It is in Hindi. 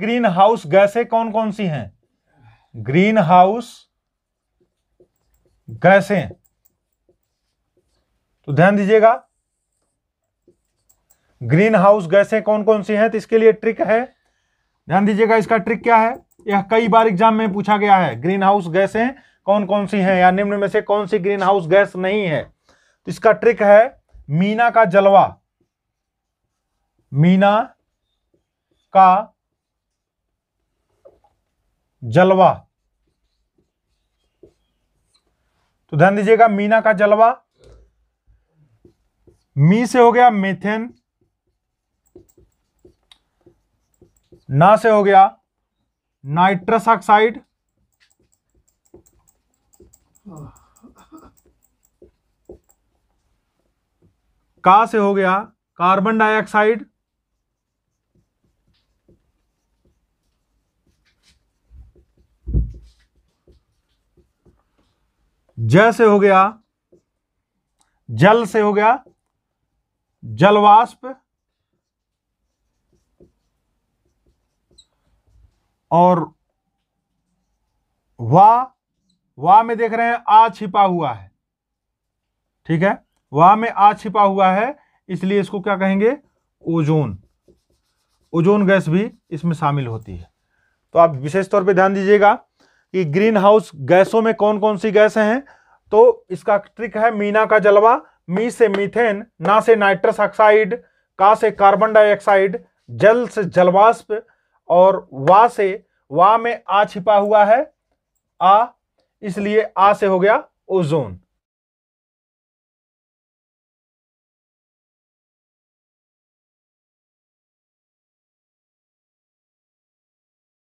ग्रीन हाउस गैसें कौन कौन सी हैं ग्रीन हाउस गैसें तो ध्यान दीजिएगा ग्रीन हाउस गैसें कौन कौन सी हैं तो इसके लिए ट्रिक है ध्यान दीजिएगा इसका ट्रिक क्या है यह कई बार एग्जाम में पूछा गया है ग्रीन हाउस गैसें कौन कौन सी हैं या निम्न में से कौन सी ग्रीन हाउस गैस नहीं है तो इसका ट्रिक है मीना का जलवा मीना का जलवा तो ध्यान दीजिएगा मीना का जलवा मी से हो गया मेथेन ना से हो गया नाइट्रस ऑक्साइड का से हो गया कार्बन डाइऑक्साइड जय से हो गया जल से हो गया जलवाष्प और वा वा में देख रहे हैं आ छिपा हुआ है ठीक है वा में आ छिपा हुआ है इसलिए इसको क्या कहेंगे ओजोन ओजोन गैस भी इसमें शामिल होती है तो आप विशेष तौर पे ध्यान दीजिएगा कि ग्रीन हाउस गैसों में कौन कौन सी गैसें हैं तो इसका ट्रिक है मीना का जलवा मी से मीथेन ना से नाइट्रस ऑक्साइड का से कार्बन डाइऑक्साइड जल से जलवाष्प और वा से वा में आ छिपा हुआ है आ इसलिए आ से हो गया ओजोन